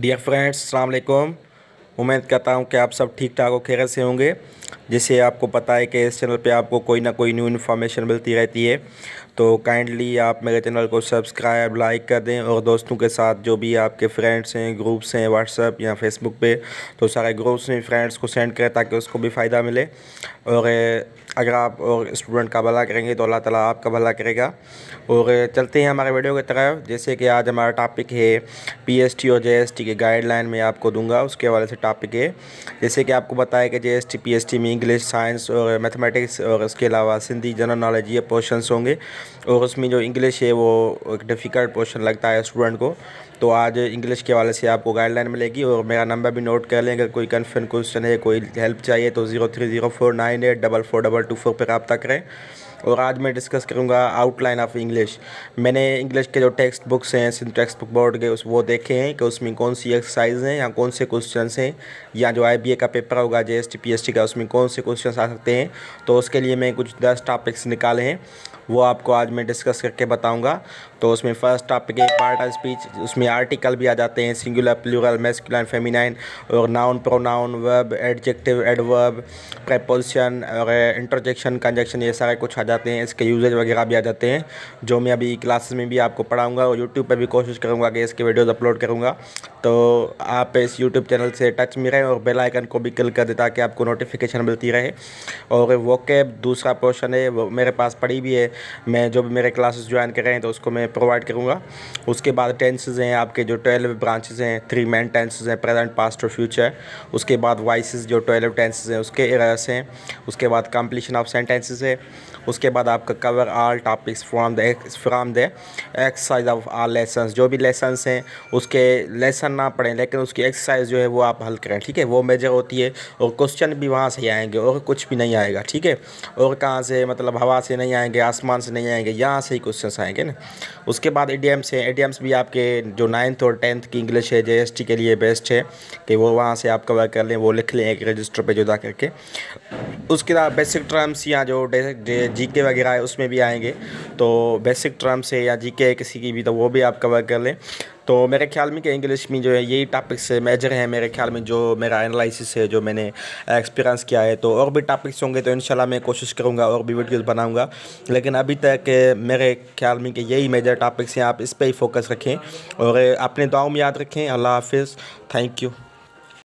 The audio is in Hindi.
डियर फ्रेंड्स सलामकुम उम्मीद करता हूँ कि आप सब ठीक ठाक और खैर से होंगे जिसे आपको पता है कि इस चैनल पे आपको कोई ना कोई न्यू इन्फॉर्मेशन मिलती रहती है तो काइंडली आप मेरे चैनल को सब्सक्राइब लाइक कर दें और दोस्तों के साथ जो भी आपके फ्रेंड्स हैं ग्रुप्स हैं व्हाट्सअप या फेसबुक पे तो सारे ग्रुप्स में फ्रेंड्स को सेंड करें ताकि उसको भी फ़ायदा मिले और अगर आप और स्टूडेंट का भला करेंगे तो अल्लाह ताला आपका भला करेगा और चलते हैं हमारे वीडियो की तरफ जैसे कि आज हमारा टॉपिक है पीएसटी और जेएसटी के गाइडलाइन में आपको दूंगा उसके हवाले से टॉपिक है जैसे कि आपको बताया कि जेएसटी पीएसटी में इंग्लिश साइंस और मैथमेटिक्स और इसके अलावा सिंधी जनरल नॉलेज ये पोर्शनस होंगे और उसमें जो इंग्लिश है वो एक डिफ़िकल्ट पोर्शन लगता है स्टूडेंट को तो आज इंग्लिश के हवाले से आपको गाइडलाइन मिलेगी और मेरा नंबर भी नोट कर लें अगर कोई कन्फर्म क्वेश्चन है कोई हेल्प चाहिए तो zero three zero four nine eight double four double two four पर रबता करें और आज मैं डिस्कस करूँगा आउटलाइन ऑफ इंग्लिश मैंने इंग्लिश के जो टेक्स्ट बुक्स हैं सिंध टेक्स्ट बुक बोर्ड के उस वो देखे हैं कि उसमें कौन सी एक्सरसाइज हैं या कौन से क्वेश्चन हैं या जो आई बी ए का पेपर होगा J S T P S T का उसमें कौन कौन से क्वेश्चन आ सकते हैं तो उसके लिए मैं कुछ दस टॉपिक्स निकाले हैं वो आपको आज मैं डिस्कस करके बताऊंगा तो उसमें फर्स्ट टॉपिक है पार्ट ऑफ स्पीच उसमें आर्टिकल भी आ जाते हैं सिंगुलर प्लूरल मेस्कुलर फेमिनाइन और noun pronoun verb adjective adverb preposition और इंटरजेक्शन eh, कंजक्शन ये सारे कुछ आ जाते हैं इसके यूजेज वगैरह भी आ जाते हैं जो मैं अभी क्लासेस में भी आपको पढ़ाऊँगा और यूट्यूब पर भी कोशिश करूँगा कि इसके वीडियोज़ अपलोड करूँगा तो आप इस यूट्यूब चैनल से टच में रहें और बेलाइकन को भी क्लिक कर दें ताकि आपको नोटिफिकेशन मिलती रहे और वो दूसरा पोर्शन है वो मेरे पास पड़ी भी है मैं जो भी मेरे क्लासेस ज्वाइन कर रहे हैं तो उसको मैं प्रोवाइड करूँगा उसके बाद टेंसेज हैं आपके जो ट्वेल्व ब्रांचेज हैं थ्री मेन टेंसेज हैं प्रेजेंट पास्ट और फ्यूचर उसके बाद वॉइस जो ट्वेल्व टेंसेज हैं उसके एरस हैं उसके बाद कंप्लीशन ऑफ सेंटेंसेज है उसके बाद आपका cover all topics from the from the exercise of all lesson जो भी लेसन हैं उसके लेसन ना पढ़ें लेकिन उसकी एक्सरसाइज जो है वो आप हल करें ठीक है वो मेजर होती है और क्वेश्चन भी वहाँ से आएंगे और कुछ भी नहीं आएगा ठीक है और कहाँ से मतलब हवा से नहीं आएंगे आसमान आसमान से नहीं आएंगे यहाँ से ही क्वेश्चन आएंगे ना उसके बाद ए है एम्स भी आपके जो नाइन्थ और टेंथ की इंग्लिश है जे के लिए बेस्ट है कि वो वहाँ से आप कवर कर लें वो लिख लें एक रजिस्टर पर जुदा करके उसके बाद बेसिक टर्म्स या जो जी के वगैरह है उसमें भी आएंगे तो बेसिक टर्म्स है या जी के किसी की भी तो वो भी आप कवर कर लें तो मेरे ख्याल में कि इंग्लिश में जो है यही टॉपिक्स मेजर हैं मेरे ख्याल में जो मेरा एनालिसिस है जो मैंने एक्सपीरियंस किया है तो और भी टॉपिक्स होंगे तो इन मैं कोशिश करूँगा और भी वीडियोज़ बनाऊँगा लेकिन अभी तक मेरे ख्याल में कि यही मेजर टॉपिक्स हैं आप इस पर ही फोकस रखें और अपने दुआओं में याद रखें अल्लाह हाफिज़ थैंक यू